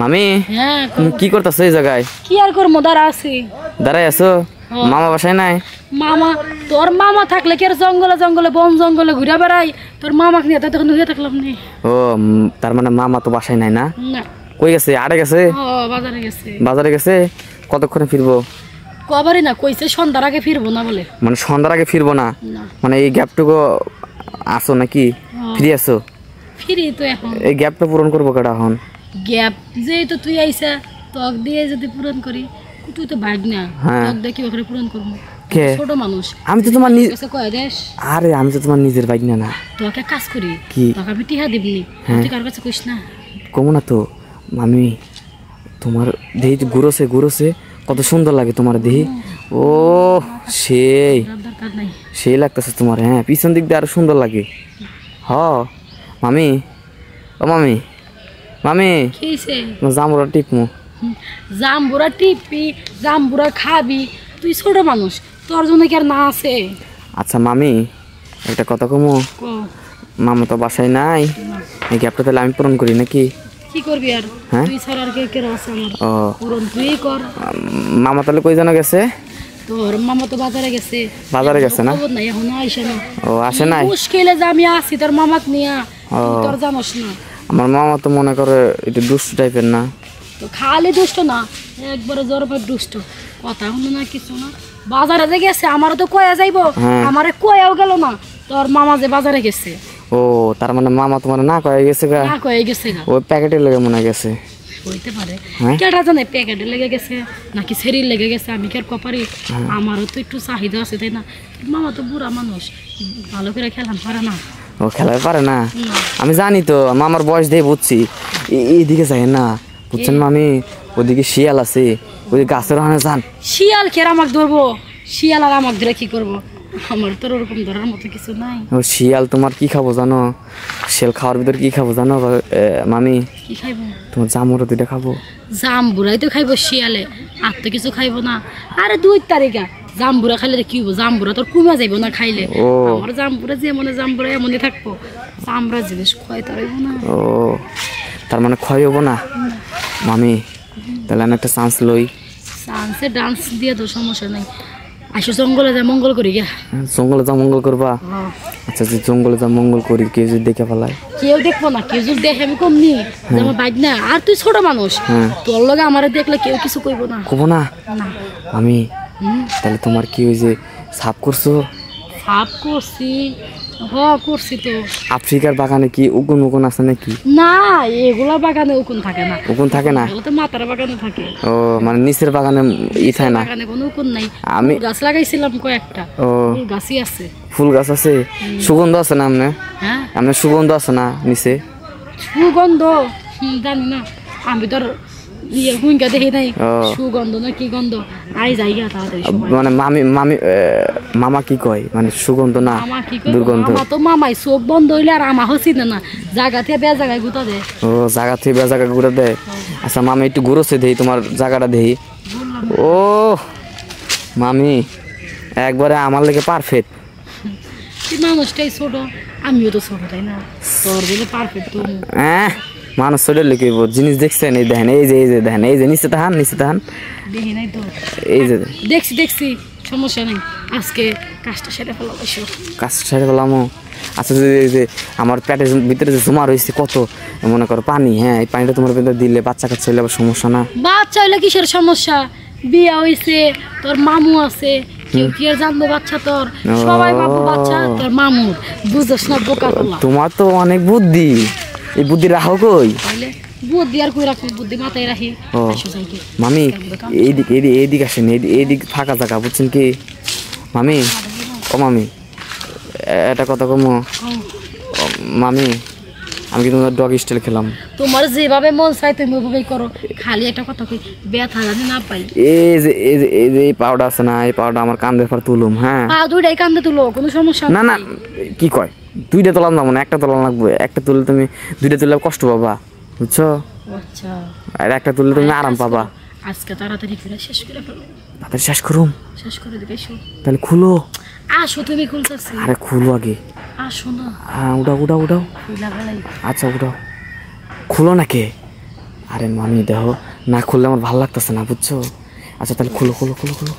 মামি হ্যাঁ, তুমি কি করতেছ এই জায়গায় কি আর করবো দাঁড়া আছি দাঁড়াই আছো মামা বাসায় নাই মামা তোর মামা থাকলে কি আর জঙ্গলে জঙ্গলে বন জঙ্গলে ঘুরে বেড়াই তোর মামাকে নিয়ে তখন ঘুরে থাকলাম নি ও তার মানে মামা তো বাসায় নাই না কই গেছে আড়ে গেছে বাজারে গেছে বাজারে গেছে কতক্ষণে ফিরবো কবারই না কইছে সন্ধ্যার আগে ফিরবো না বলে মানে সন্ধ্যার আগে ফিরবো না মানে এই গ্যাপটুকু আসো নাকি ফ্রি আসো ফ্রি তো এখন এই গ্যাপটা পূরণ করবো কেটা এখন গ্যাপ যেহেতু তুই আইসা ত্বক দিয়ে যদি পূরণ করি তুই তো ভাগ না হ্যাঁ। ত্বক দেখি ওখানে পূরণ করবো মানুষ আমি তো তোমার আরে আমি তো তোমার নিজের বাইক না তোকে কাজ করি হ্যাঁ। তো কত সুন্দর লাগে তোমার দেহি ও সেই সেই লাগতেছে তোমার হ্যাঁ পিছন দিক দিয়ে আরো সুন্দর লাগে হ মামি ও মামি মামি জামুরা টিপমু জাম্বুরা টিপি জাম্বুরা খাবি তুই ছোট মানুষ তোর জন্য কি আর না আছে আচ্ছা মামি একটা কথা কমু মামা তো বাসায় নাই এই গ্যাপটা তাহলে আমি পূরণ করি নাকি কি করবি আর হ্যাঁ? তুই ছাড়া আর কে কে আছে আমার পূরণ তুই কর মামা তাহলে কই জানা গেছে তোর মামা তো বাজারে গেছে বাজারে গেছে না খবর নাই এখনো আইসে না ও আসে নাই মুশকিলে যে আমি আছি তোর মামাক নিয়া তোর জানোস না আমার মামা তো মনে করে এটা দুষ্ট টাইপের না খালি দুষ্ট না একবারে জরপের দুষ্ট কথা হলো না কিছু না বাজারে যে গেছে আমারও তো কয়া যাইবো হ্যাঁ। আমারে কয়াও গেল না তোর মামা যে বাজারে গেছে ও তার মানে মামা তোমার না কয়ে গেছে না কয়ে গেছে ও প্যাকেটে লেগে মনে গেছে হইতে পারে হ্যাঁ? কেটা জানে প্যাকেটে লেগে গেছে নাকি শরীর লেগে গেছে আমি কি আর হ্যাঁ। আমারও তো একটু চাহিদা আছে তাই না মামা তো বুড়া মানুষ ভালো করে খেলাম পারে না ও খেলায় পারে না আমি জানি তো আমার বয়স দিয়ে বুঝছি এইদিকে যাই না বুঝছেন মামি ওদিকে শিয়াল আছে ওই গাছের হানে যান শিয়াল কে আমাকে ধরবো শিয়াল আর আমাকে ধরে কি করবো আমার তো ওরকম ধরার মতো কিছু নাই ও শিয়াল তোমার কি খাবো জানো শিয়াল খাওয়ার ভিতরে কি খাবো জানো মামি কি খাইবো তোমার জামুর দুইটা খাবো জাম বুড়াই তো খাইবো শিয়ালে আর তো কিছু খাইবো না আরে দুই তারিখা জাম্বুরা খাইলে কি হবো জাম্বুরা তোর কুমা যাইব না খাইলে আমার জাম্বুরা যে মনে জাম্বুরা এমনই থাকবো চামড়া জিনিস ক্ষয় তার না ও তার মানে ক্ষয় হবো না মামি তাহলে আমি একটা চান্স লই চান্সে ডান্স দিয়ে তো সমস্যা নাই আসো জঙ্গলে যা মঙ্গল করি গে জঙ্গলে যা মঙ্গল করবা হ্যাঁ। আচ্ছা যে জঙ্গলে যা মঙ্গল করি কেউ যদি দেখে ফেলায় কেউ দেখবো না কেউ যদি দেখে আমি কমনি হ্যাঁ। যে আমার বাইক না আর তুই ছোট মানুষ হ্যাঁ। তোর লগে আমার দেখলে কেউ কিছু কইব না কব না আমি তাহলে তোমার কি ওই যে সাপ করছো সাপ করছি হ্যাঁ, তো আফ্রিকার বাগানে কি উগুন উগুন আছে নাকি না এগুলা বাগানে উকুন থাকে না উকুন থাকে না মাতার বাগানে থাকে ও মানে নিচের বাগানে ই থাকে না আমি গাছ লাগাইছিলাম কয়েকটা ও গাছই আছে ফুল গাছ আছে সুগন্ধ আছে না আমনে হ্যাঁ আমনে সুগন্ধ আছে না নিচে সুগন্ধ জানি না আমি তো ইয়ে মানে মামি মামা কি কয় মানে সুগন্ধ না তো মামাই বন্ধ হইলে আর আমা না ও আচ্ছা একটু ঘুরোছে তোমার একবারে আমার লেগে পারফেক্ট মানুষটাই ছোট আমিও তো ছোট তাই না মানুষ চলে লিখিব জিনিস দেখছেন এই দেখেন এই যে এই যে দেখেন এই যে নিচে তাহান নিচে তাহান এই যে দেখছি দেখছি সমস্যা নেই আজকে কাজটা সেরে ফেলাম কাজটা সেরে ফেলামো আচ্ছা এই যে আমার পেটের ভিতরে যে জমা রয়েছে কত মনে করো পানি হ্যাঁ এই পানিটা তোমার ভিতরে দিলে বাচ্চা কাচ্চা হইলে আবার সমস্যা না বাচ্চা হইলে কিসের সমস্যা বিয়া হইছে তোর মামু আছে কেউ কি আর জানবো বাচ্চা তোর সবাই মামু বাচ্চা তোর মামু বুঝছ না বোকা তোমার তো অনেক বুদ্ধি এই বুদ্ধি রাখো কই বুদ্ধি আর কই রাখো বুদ্ধি মাথায় মামি এইদিক এইদিক এইদিক আসেন এইদিক ফাঁকা জায়গা বুঝছেন কি মামি ও মামি এটা কথা কম মামি আমি কিন্তু ডগ স্টাইল খেলাম তোমার যেভাবে মন চাই তুমি ওইভাবেই করো খালি একটা কথা কই ব্যথা জানি না পাই এই যে এই যে এই যে পাউডার আছে না এই পাউডার আমার কান্দে পর তুলুম হ্যাঁ পা দুইটাই কান্দে তুলো কোনো সমস্যা না না কি কয় দুইটা তোলা না মনে একটা তোলা লাগবে একটা তুলে তুমি দুইটা তুললে কষ্ট পাবা বুঝছো আচ্ছা। আর একটা তুললে তুমি আরাম পাবা আজকে তাড়াতাড়ি শেষ করে ফেলো শেষ করুম শেষ করে দিবে তাহলে খুলো আসো তুমি খুলতেছি আরে খুলো আগে আসো না হ্যাঁ উঠাও উঠাও উঠাও আচ্ছা উঠাও খুলো না কে আরে মামি দেখো না খুললে আমার ভালো লাগতেছে না বুঝছো আচ্ছা তাহলে খুলো খুলো খুলো খুলো